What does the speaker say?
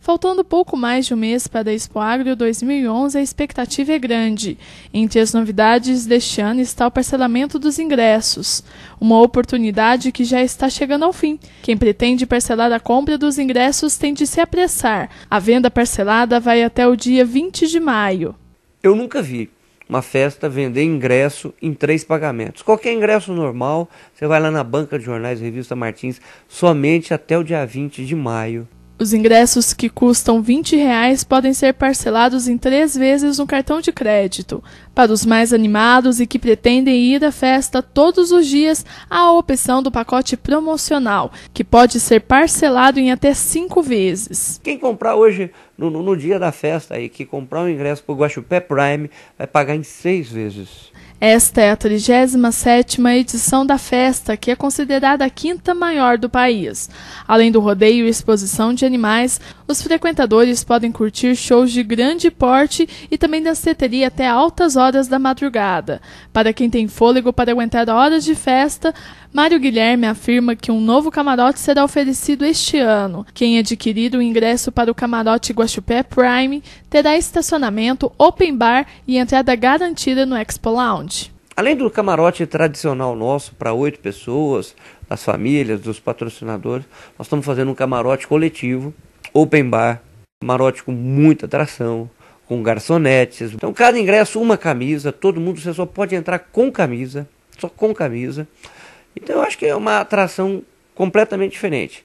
Faltando pouco mais de um mês para a Expo Agro 2011, a expectativa é grande. Entre as novidades deste ano está o parcelamento dos ingressos, uma oportunidade que já está chegando ao fim. Quem pretende parcelar a compra dos ingressos tem de se apressar. A venda parcelada vai até o dia 20 de maio. Eu nunca vi uma festa vender ingresso em três pagamentos. Qualquer ingresso normal, você vai lá na banca de jornais Revista Martins somente até o dia 20 de maio os ingressos que custam R$ 20 reais podem ser parcelados em três vezes no cartão de crédito. Para os mais animados e que pretendem ir à festa todos os dias, há a opção do pacote promocional, que pode ser parcelado em até cinco vezes. Quem comprar hoje, no, no dia da festa, aí, que comprar um ingresso para o Guaxupé Prime, vai pagar em seis vezes. Esta é a 37 edição da festa, que é considerada a quinta maior do país. Além do rodeio e exposição de animais, os frequentadores podem curtir shows de grande porte e também danceteria até altas horas da madrugada. Para quem tem fôlego para aguentar horas de festa, Mário Guilherme afirma que um novo camarote será oferecido este ano. Quem adquirir o ingresso para o camarote Guaxupé Prime terá estacionamento, open bar e entrada garantida no Expo Lounge. Além do camarote tradicional nosso para oito pessoas, das famílias, dos patrocinadores, nós estamos fazendo um camarote coletivo, open bar, camarote com muita atração, com garçonetes. Então, cada ingresso, uma camisa, todo mundo, você só pode entrar com camisa, só com camisa. Então, eu acho que é uma atração completamente diferente.